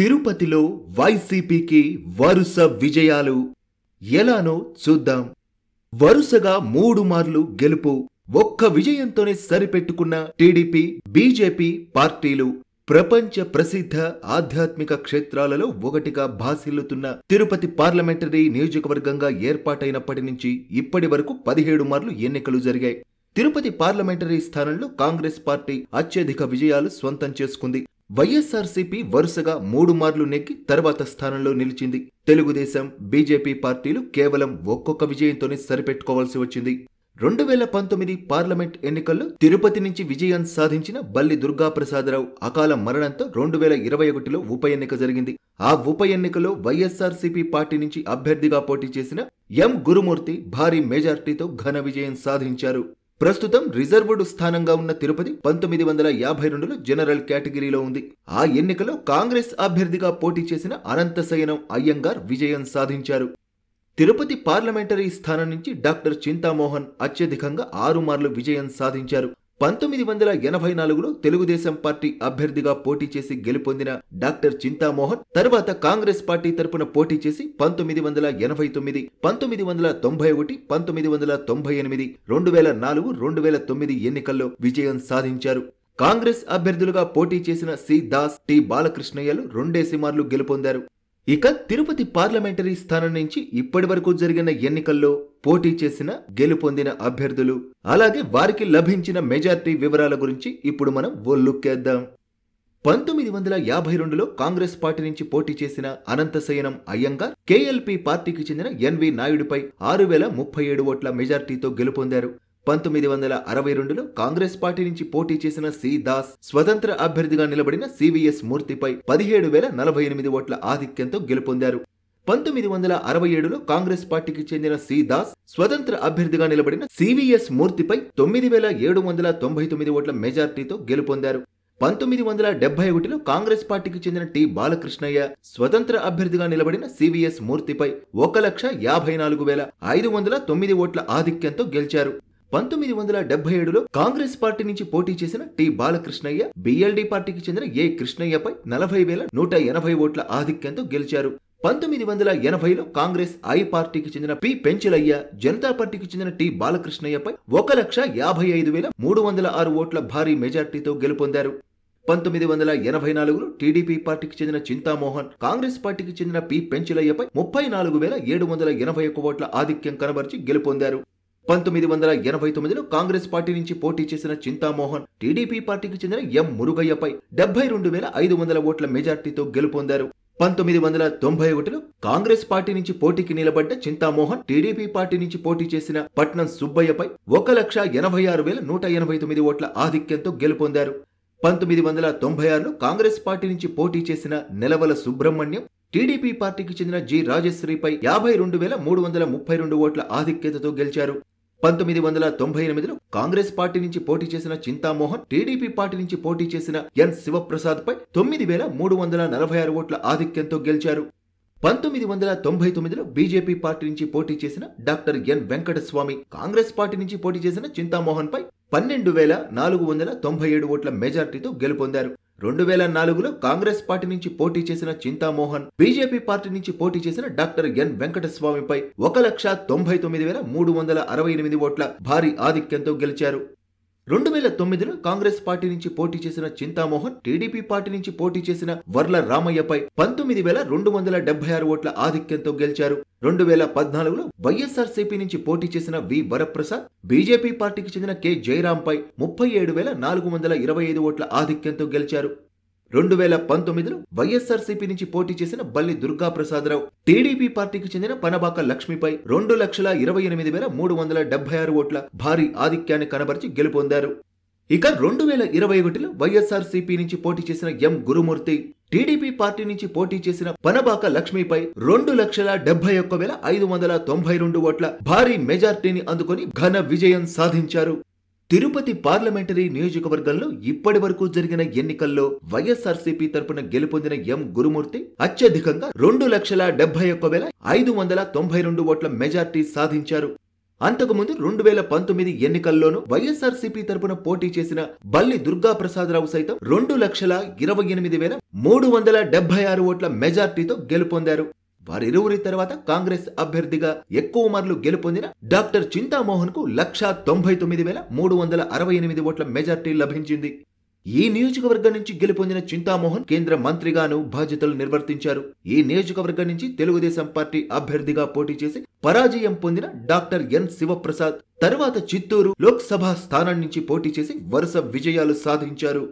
తిరుపతిలో వైసీపీకి వరుస విజయాలు ఎలానో చూద్దాం వరుసగా మూడు మార్లు గెలుపు ఒక్క విజయంతోనే సరిపెట్టుకున్న టీడీపీ బీజేపీ పార్టీలు ప్రపంచ ప్రసిద్ధ ఆధ్యాత్మిక క్షేత్రాలలో ఒకటిగా భాసిల్లుతున్న తిరుపతి పార్లమెంటరీ నియోజకవర్గంగా ఏర్పాటైనప్పటి నుంచి ఇప్పటి వరకు పదిహేడు మార్లు ఎన్నికలు జరిగాయి తిరుపతి పార్లమెంటరీ స్థానంలో కాంగ్రెస్ పార్టీ అత్యధిక విజయాలు స్వంతం చేసుకుంది వైఎస్ఆర్సీపీ వరుసగా మూడు మార్లు నెక్కి తర్వాత స్థానంలో నిలిచింది తెలుగుదేశం బీజేపీ పార్టీలు కేవలం ఒక్కొక్క విజయంతోనే సరిపెట్టుకోవాల్సి వచ్చింది రెండు వేల పంతొమ్మిది పార్లమెంట్ ఎన్నికల్లో తిరుపతి నుంచి విజయం సాధించిన బల్లి దుర్గాప్రసాదరావు అకాల మరణంతో రెండు వేల ఇరవై ఒకటిలో ఉప ఎన్నిక జరిగింది ఆ ఉప ఎన్నికలో వైఎస్ఆర్సీపీ పార్టీ నుంచి అభ్యర్థిగా పోటీ చేసిన ఎం గురుమూర్తి భారీ మెజార్టీతో ఘన విజయం సాధించారు ప్రస్తుతం రిజర్వ్డ్ స్థానంగా ఉన్న తిరుపతి పంతొమ్మిది వందల యాభై రెండులో జనరల్ కేటగిరీలో ఉంది ఆ ఎన్నికలో కాంగ్రెస్ అభ్యర్థిగా పోటీ చేసిన అనంతశయనం అయ్యంగార్ విజయం సాధించారు తిరుపతి పార్లమెంటరీ స్థానం నుంచి డాక్టర్ చింతామోహన్ అత్యధికంగా ఆరు మార్లు విజయం సాధించారు పంతొమ్మిది వందల ఎనభై నాలుగులో తెలుగుదేశం పార్టీ అభ్యర్థిగా పోటీ చేసి గెలుపొందిన డాక్టర్ చింతామోహన్ తర్వాత కాంగ్రెస్ పార్టీ తరపున పోటీ చేసి పంతొమ్మిది వందల ఎనభై తొమ్మిది పంతొమ్మిది వందల తొంభై ఒకటి పంతొమ్మిది వందల తొంభై ఎనిమిది రెండు వేల నాలుగు రెండు వేల తొమ్మిది ఎన్నికల్లో విజయం సాధించారు కాంగ్రెస్ అభ్యర్థులుగా పోటీ చేసిన సి దాస్ టి బాలకృష్ణయ్యలు రెండేసి మార్లు గెలుపొందారు ఇక తిరుపతి పార్లమెంటరీ స్థానం నుంచి ఇప్పటి వరకు జరిగిన ఎన్నికల్లో పోటీ చేసిన గెలుపొందిన అభ్యర్థులు అలాగే వారికి లభించిన మెజార్టీ వివరాల గురించి ఇప్పుడు మనం ఓ లుక్కేద్దాం పంతొమ్మిది వందల యాభై రెండులో కాంగ్రెస్ పార్టీ నుంచి పోటీ చేసిన అనంతశయనం అయ్యంగార్ కేఎల్పి పార్టీకి చెందిన ఎన్వి నాయుడుపై ఆరు వేల ముప్పై ఏడు ఓట్ల మెజార్టీతో గెలుపొందారు పంతొమ్మిది వందల అరవై రెండులో కాంగ్రెస్ పార్టీ నుంచి పోటీ చేసిన సి దాస్ స్వతంత్ర అభ్యర్థిగా నిలబడిన సివిఎస్ మూర్తిపై పదిహేడు వేల నలభై ఎనిమిది ఓట్ల ఆధిక్యంతో గెలుపొందారు పంతొమ్మిది వందల అరవై ఏడులో కాంగ్రెస్ పార్టీకి చెందిన సి దాస్ స్వతంత్ర అభ్యర్థిగా నిలబడిన సివిఎస్ మూర్తిపై తొమ్మిది వేల ఏడు వందల తొంభై తొమ్మిది ఓట్ల మెజార్టీతో గెలుపొందారు పంతొమ్మిది వందల డెబ్బై ఒకటిలో కాంగ్రెస్ పార్టీకి చెందిన టి బాలకృష్ణయ్య స్వతంత్ర అభ్యర్థిగా నిలబడిన సివిఎస్ మూర్తిపై ఒక లక్ష యాభై నాలుగు వేల ఐదు వందల తొమ్మిది ఓట్ల ఆధిక్యంతో గెలిచారు పంతొమ్మిది వందల డెబ్బై ఏడులో కాంగ్రెస్ పార్టీ నుంచి పోటీ చేసిన టి బాలకృష్ణయ్య బిఎల్డి పార్టీకి చెందిన ఏ కృష్ణయ్యపై నలభై వేల నూట ఎనభై ఓట్ల ఆధిక్యంతో గెలిచారు పంతొమ్మిది వందల ఎనభైలో కాంగ్రెస్ ఐ పార్టీకి చెందిన పి పెంచలయ్య జనతా పార్టీకి చెందిన టి బాలకృష్ణయ్యపై ఒక లక్ష యాభై ఐదు వేల మూడు వందల ఆరు ఓట్ల భారీ మెజార్టీతో గెలుపొందారు పంతొమ్మిది వందల ఎనభై నాలుగులో టీడీపీ పార్టీకి చెందిన చింతామోహన్ కాంగ్రెస్ పార్టీకి చెందిన పి పెంచలయ్యపై ముప్పై నాలుగు వేల ఏడు వందల ఎనభై ఒక్క ఓట్ల ఆధిక్యం కనబరిచి గెలుపొందారు పంతొమ్మిది వందల ఎనభై తొమ్మిదిలో కాంగ్రెస్ పార్టీ నుంచి పోటీ చేసిన చింతామోహన్ టీడీపీ పార్టీకి చెందిన ఎం మురుగయ్యపై డెబ్బై రెండు వేల ఐదు వందల ఓట్ల మెజార్టీతో గెలుపొందారు పంతొమ్మిది వందల తొంభై ఒకటిలో కాంగ్రెస్ పార్టీ నుంచి పోటీకి నిలబడ్డ చింతామోహన్ టీడీపీ పార్టీ నుంచి పోటీ చేసిన పట్నం సుబ్బయ్యపై ఒక లక్ష ఎనభై ఆరు వేల నూట ఎనభై తొమ్మిది ఓట్ల ఆధిక్యంతో గెలుపొందారు పంతొమ్మిది వందల తొంభై ఆరులో కాంగ్రెస్ పార్టీ నుంచి పోటీ చేసిన నెలవల సుబ్రహ్మణ్యం టీడీపీ పార్టీకి చెందిన జి రాజశ్రీపై యాభై రెండు వేల మూడు వందల ముప్పై రెండు ఓట్ల ఆధిక్యతతో గెలిచారు పంతొమ్మిది వందల తొంభై ఎనిమిదిలో కాంగ్రెస్ పార్టీ నుంచి పోటీ చేసిన చింతామోహన్ టీడీపీ పార్టీ నుంచి పోటీ చేసిన ఎన్ శివప్రసాద్ పై తొమ్మిది వేల మూడు వందల నలభై ఆరు ఓట్ల ఆధిక్యంతో గెలిచారు పంతొమ్మిది వందల తొంభై తొమ్మిదిలో బీజేపీ పార్టీ నుంచి పోటీ చేసిన doctor N Venkataswamy Congress party నుంచి పోటీ చేసిన చింతామోహన్ పై పన్నెండు వేల నాలుగు వందల తొంభై ఏడు ఓట్ల మెజార్టీతో గెలుపొందారు రెండు వేల నాలుగులో కాంగ్రెస్ పార్టీ నుంచి పోటీ చేసిన చింతామోహన్ బీజేపీ పార్టీ నుంచి పోటీ చేసిన డాక్టర్ ఎన్ వెంకటస్వామిపై ఒక లక్ష తొంభై తొమ్మిది వేల మూడు వందల అరవై ఎనిమిది ఓట్ల భారీ ఆధిక్యంతో గెలిచారు రెండు వేల తొమ్మిదిలో కాంగ్రెస్ పార్టీ నుంచి పోటీ చేసిన చింతామోహన్ టీడీపీ పార్టీ నుంచి పోటీ చేసిన వర్ల రామయ్యపై పంతొమ్మిది వేల రెండు వందల డెబ్బై ఆరు ఓట్ల ఆధిక్యంతో గెలిచారు రెండు వేల పద్నాలుగులో వైఎస్ఆర్సీపీ నుంచి పోటీ చేసిన వి వరప్రసాద్ బీజేపీ పార్టీకి చెందిన కె జయరాంపై ముప్పై ఏడు వేల నాలుగు వందల ఇరవై ఐదు ఓట్ల ఆధిక్యంతో గెలిచారు రెండు వేల పంతొమ్మిదిలో వైఎస్ఆర్సీపీ నుంచి పోటీ చేసిన బల్లి దుర్గా రావు టీడీపీ పార్టీకి చెందిన పనబాక లక్ష్మిపై రెండు లక్షల ఇరవై ఎనిమిది వేల మూడు వందల డెబ్బై ఆరు ఓట్ల భారీ ఆధిక్యాన్ని కనబరిచి గెలుపొందారు ఇక రెండు వేల ఇరవై ఒకటిలో వైఎస్ఆర్సీపీ నుంచి పోటీ చేసిన ఎం గురుమూర్తి టీడీపీ పార్టీ నుంచి పోటీ చేసిన పనబాక లక్ష్మిపై రెండు లక్షల డెబ్బై ఒక్క వేల ఐదు వందల తొంభై రెండు ఓట్ల భారీ మెజార్టీని అందుకొని ఘన విజయం సాధించారు తిరుపతి పార్లమెంటరీ నియోజకవర్గంలో ఇప్పటి వరకు జరిగిన ఎన్నికల్లో వైఎస్ఆర్సీపీ తరపున గెలుపొందిన ఎం గురుమూర్తి అత్యధికంగా రెండు లక్షల డెబ్బై ఒక్క వేల ఐదు వందల తొంభై రెండు ఓట్ల మెజార్టీ సాధించారు అంతకుముందు రెండు వేల పంతొమ్మిది ఎన్నికల్లోనూ వైఎస్ఆర్సీపీ తరపున పోటీ చేసిన బల్లి దుర్గా ప్రసాదరావు సైతం రెండు లక్షల ఇరవై ఎనిమిది వేల మూడు వందల డెబ్బై ఆరు ఓట్ల మెజార్టీతో గెలుపొందారు వారిరువురి తర్వాత కాంగ్రెస్ అభ్యర్థిగా ఎక్కువ మార్లు గెలుపొందిన డాక్టర్ చింతామోహన్ కు లక్షా తొంభై తొమ్మిది వేల మూడు వందల అరవై ఎనిమిది ఓట్ల మెజార్టీ లభించింది ఈ నియోజకవర్గం నుంచి గెలుపొందిన చింతామోహన్ కేంద్ర మంత్రిగాను బాధ్యతలు నిర్వర్తించారు ఈ నియోజకవర్గం నుంచి తెలుగుదేశం పార్టీ అభ్యర్థిగా పోటీ చేసి పరాజయం పొందిన డాక్టర్ ఎన్ శివప్రసాద్ తర్వాత చిత్తూరు లోక్సభ స్థానం నుంచి పోటీ చేసి వరుస విజయాలు సాధించారు